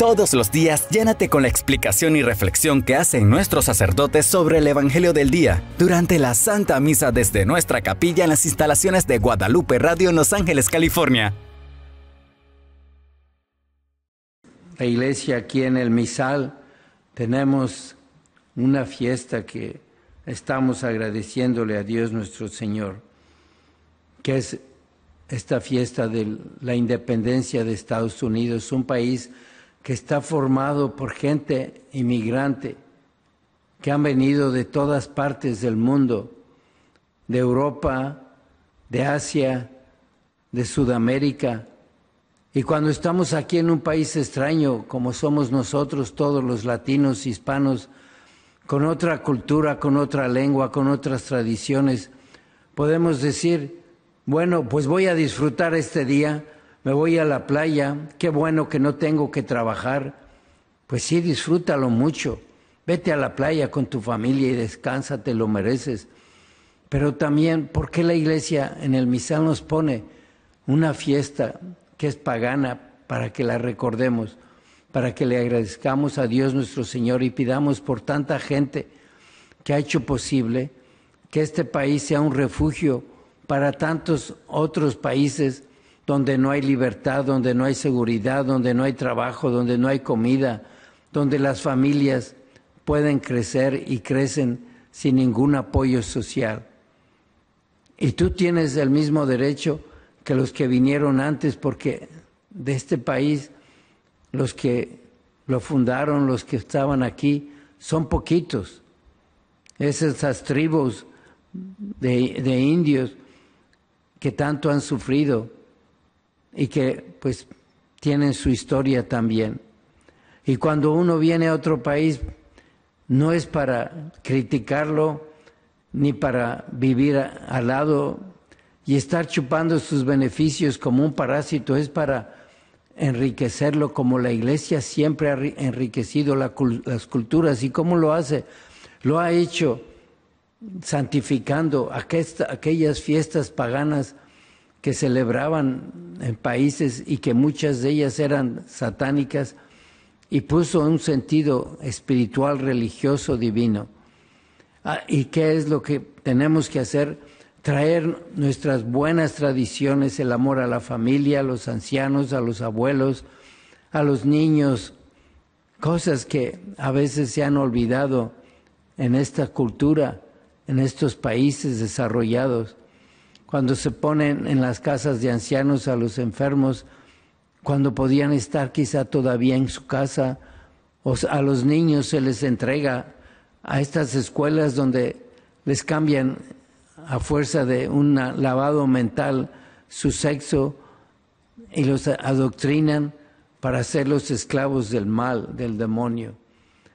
Todos los días llénate con la explicación y reflexión que hacen nuestros sacerdotes sobre el Evangelio del Día durante la Santa Misa desde nuestra capilla en las instalaciones de Guadalupe Radio Los Ángeles, California. La iglesia aquí en el Misal tenemos una fiesta que estamos agradeciéndole a Dios nuestro Señor, que es esta fiesta de la independencia de Estados Unidos, un país que está formado por gente inmigrante que han venido de todas partes del mundo, de Europa, de Asia, de Sudamérica. Y cuando estamos aquí en un país extraño, como somos nosotros todos los latinos, hispanos, con otra cultura, con otra lengua, con otras tradiciones, podemos decir, bueno, pues voy a disfrutar este día me voy a la playa, qué bueno que no tengo que trabajar. Pues sí, disfrútalo mucho. Vete a la playa con tu familia y descansa, te lo mereces. Pero también, ¿por qué la iglesia en el misal nos pone una fiesta que es pagana para que la recordemos, para que le agradezcamos a Dios nuestro Señor y pidamos por tanta gente que ha hecho posible que este país sea un refugio para tantos otros países donde no hay libertad, donde no hay seguridad, donde no hay trabajo, donde no hay comida, donde las familias pueden crecer y crecen sin ningún apoyo social. Y tú tienes el mismo derecho que los que vinieron antes, porque de este país, los que lo fundaron, los que estaban aquí, son poquitos. Esas tribus de, de indios que tanto han sufrido y que pues tienen su historia también. Y cuando uno viene a otro país, no es para criticarlo ni para vivir al lado y estar chupando sus beneficios como un parásito, es para enriquecerlo como la iglesia siempre ha enriquecido las culturas. ¿Y cómo lo hace? Lo ha hecho santificando aquellas fiestas paganas que celebraban en países y que muchas de ellas eran satánicas y puso un sentido espiritual, religioso, divino. Ah, ¿Y qué es lo que tenemos que hacer? Traer nuestras buenas tradiciones, el amor a la familia, a los ancianos, a los abuelos, a los niños, cosas que a veces se han olvidado en esta cultura, en estos países desarrollados cuando se ponen en las casas de ancianos a los enfermos, cuando podían estar quizá todavía en su casa, o a los niños se les entrega a estas escuelas donde les cambian a fuerza de un lavado mental su sexo y los adoctrinan para ser los esclavos del mal, del demonio.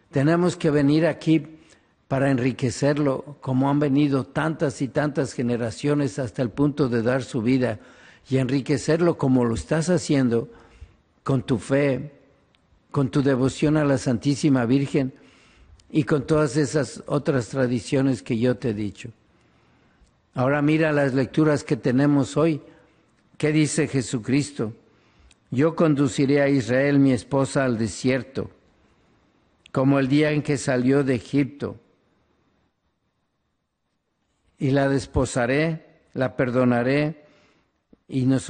Tenemos que venir aquí para enriquecerlo, como han venido tantas y tantas generaciones hasta el punto de dar su vida, y enriquecerlo como lo estás haciendo, con tu fe, con tu devoción a la Santísima Virgen y con todas esas otras tradiciones que yo te he dicho. Ahora mira las lecturas que tenemos hoy. ¿Qué dice Jesucristo? Yo conduciré a Israel, mi esposa, al desierto, como el día en que salió de Egipto y la desposaré, la perdonaré y nos,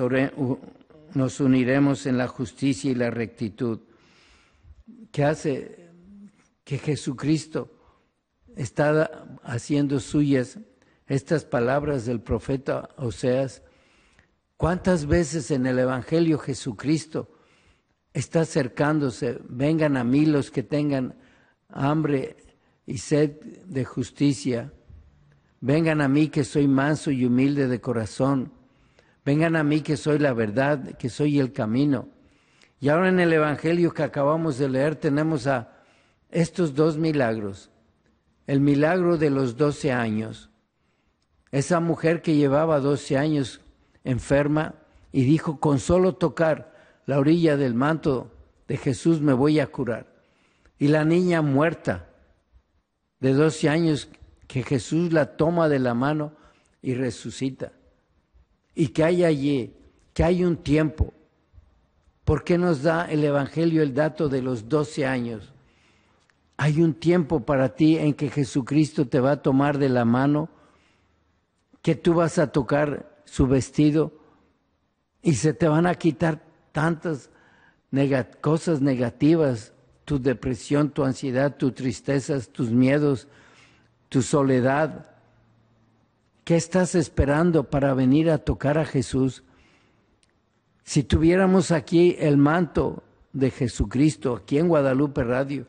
uniremos en la justicia y la rectitud. ¿Qué hace? Que Jesucristo está haciendo suyas estas palabras del profeta Oseas. ¿Cuántas veces en el Evangelio Jesucristo está acercándose? Vengan a mí los que tengan hambre y sed de justicia Vengan a mí que soy manso y humilde de corazón. Vengan a mí que soy la verdad, que soy el camino. Y ahora en el Evangelio que acabamos de leer tenemos a estos dos milagros. El milagro de los doce años. Esa mujer que llevaba doce años enferma y dijo, con solo tocar la orilla del manto de Jesús me voy a curar. Y la niña muerta de doce años que Jesús la toma de la mano y resucita. Y que hay allí, que hay un tiempo. ¿Por qué nos da el Evangelio el dato de los 12 años? Hay un tiempo para ti en que Jesucristo te va a tomar de la mano, que tú vas a tocar su vestido y se te van a quitar tantas cosas negativas, tu depresión, tu ansiedad, tus tristezas, tus miedos, tu soledad. ¿Qué estás esperando para venir a tocar a Jesús? Si tuviéramos aquí el manto de Jesucristo, aquí en Guadalupe Radio,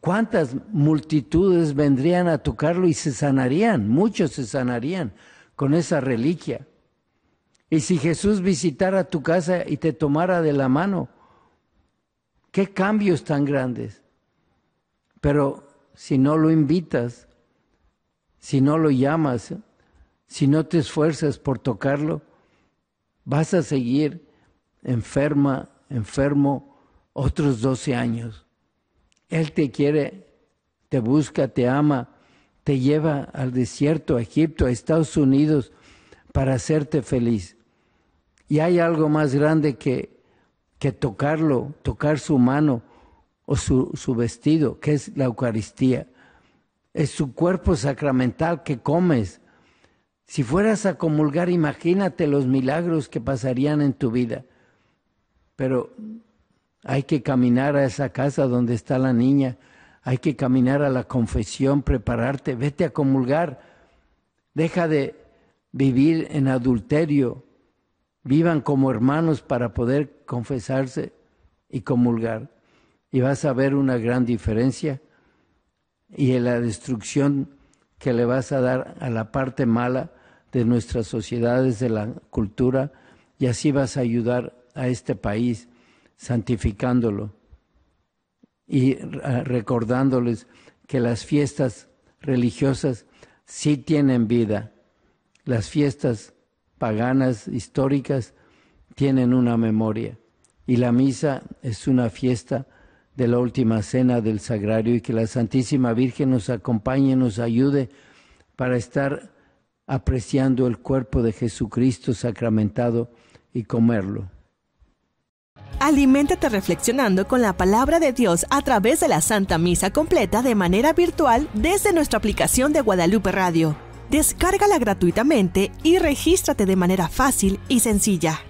¿cuántas multitudes vendrían a tocarlo y se sanarían? Muchos se sanarían con esa reliquia. Y si Jesús visitara tu casa y te tomara de la mano, qué cambios tan grandes. Pero si no lo invitas, si no lo llamas, si no te esfuerzas por tocarlo, vas a seguir enferma, enfermo otros 12 años. Él te quiere, te busca, te ama, te lleva al desierto, a Egipto, a Estados Unidos, para hacerte feliz. Y hay algo más grande que, que tocarlo, tocar su mano o su, su vestido, que es la Eucaristía es su cuerpo sacramental que comes. Si fueras a comulgar, imagínate los milagros que pasarían en tu vida. Pero hay que caminar a esa casa donde está la niña, hay que caminar a la confesión, prepararte, vete a comulgar, deja de vivir en adulterio, vivan como hermanos para poder confesarse y comulgar. Y vas a ver una gran diferencia y la destrucción que le vas a dar a la parte mala de nuestras sociedades, de la cultura, y así vas a ayudar a este país santificándolo y recordándoles que las fiestas religiosas sí tienen vida, las fiestas paganas históricas tienen una memoria y la misa es una fiesta de la última cena del sagrario y que la Santísima Virgen nos acompañe, nos ayude para estar apreciando el cuerpo de Jesucristo sacramentado y comerlo. Aliméntate reflexionando con la palabra de Dios a través de la Santa Misa completa de manera virtual desde nuestra aplicación de Guadalupe Radio. Descárgala gratuitamente y regístrate de manera fácil y sencilla.